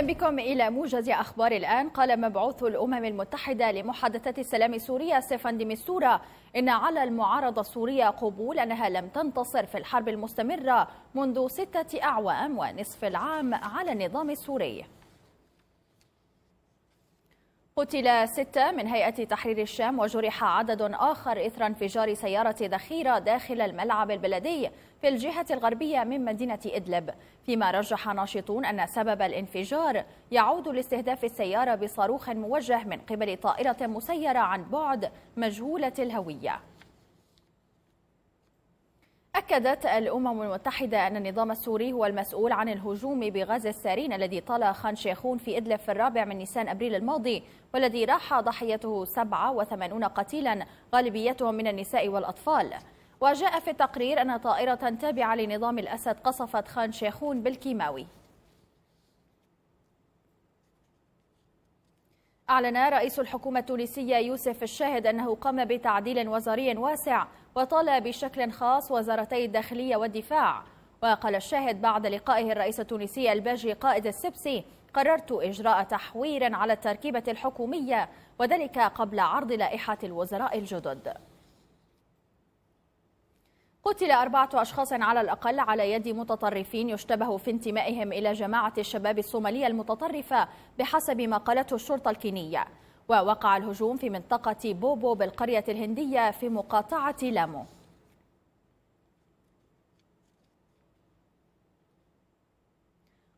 اهلا بكم الى موجز اخبار الان قال مبعوث الامم المتحده لمحادثه السلام السورية ستيفان ديمستورا ان على المعارضه السوريه قبول انها لم تنتصر في الحرب المستمره منذ سته اعوام ونصف العام على النظام السوري قتل ستة من هيئة تحرير الشام وجرح عدد آخر إثر انفجار سيارة ذخيرة داخل الملعب البلدي في الجهة الغربية من مدينة إدلب فيما رجح ناشطون أن سبب الانفجار يعود لاستهداف السيارة بصاروخ موجه من قبل طائرة مسيرة عن بعد مجهولة الهوية أكدت الأمم المتحدة أن النظام السوري هو المسؤول عن الهجوم بغاز السارين الذي طال خان شيخون في إدلب في الرابع من نيسان أبريل الماضي والذي راح ضحيته 87 قتيلا غالبيتهم من النساء والأطفال وجاء في التقرير أن طائرة تابعة لنظام الأسد قصفت خان شيخون بالكيماوي أعلن رئيس الحكومة التونسية يوسف الشاهد أنه قام بتعديل وزاري واسع وطال بشكل خاص وزارتي الداخلية والدفاع وقال الشاهد بعد لقائه الرئيس التونسي الباجي قائد السبسي قررت إجراء تحوير على التركيبة الحكومية وذلك قبل عرض لائحة الوزراء الجدد قتل أربعة أشخاص على الأقل على يد متطرفين يشتبه في انتمائهم إلى جماعة الشباب الصومالية المتطرفة بحسب ما قالته الشرطة الكينية ووقع الهجوم في منطقة بوبو بالقرية الهندية في مقاطعة لامو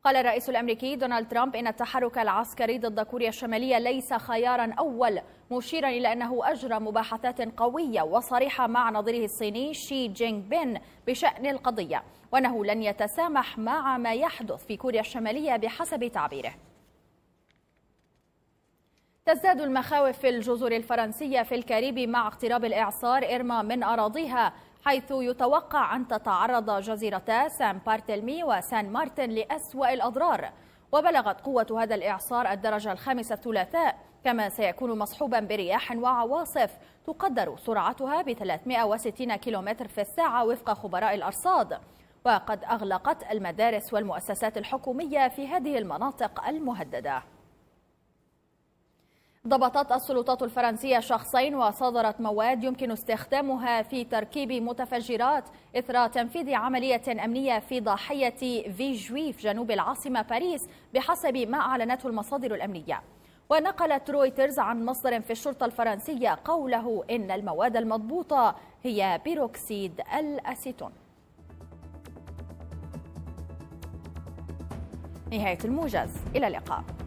قال الرئيس الامريكي دونالد ترامب ان التحرك العسكري ضد كوريا الشماليه ليس خيارا اول مشيرا الى انه اجرى مباحثات قويه وصريحه مع نظيره الصيني شي جينغ بين بشان القضيه وانه لن يتسامح مع ما يحدث في كوريا الشماليه بحسب تعبيره تزداد المخاوف في الجزر الفرنسية في الكاريبي مع اقتراب الإعصار إرما من أراضيها حيث يتوقع أن تتعرض جزيرتا سان بارتلمي وسان مارتن لأسوأ الأضرار وبلغت قوة هذا الإعصار الدرجة الخامسة الثلاثاء كما سيكون مصحوبا برياح وعواصف تقدر سرعتها ب 360 كم في الساعة وفق خبراء الأرصاد وقد أغلقت المدارس والمؤسسات الحكومية في هذه المناطق المهددة ضبطت السلطات الفرنسية شخصين وصادرت مواد يمكن استخدامها في تركيب متفجرات إثر تنفيذ عملية أمنية في ضاحية في جويف جنوب العاصمة باريس بحسب ما أعلنته المصادر الأمنية ونقلت رويترز عن مصدر في الشرطة الفرنسية قوله إن المواد المضبوطة هي بيروكسيد الأسيتون نهاية الموجز إلى اللقاء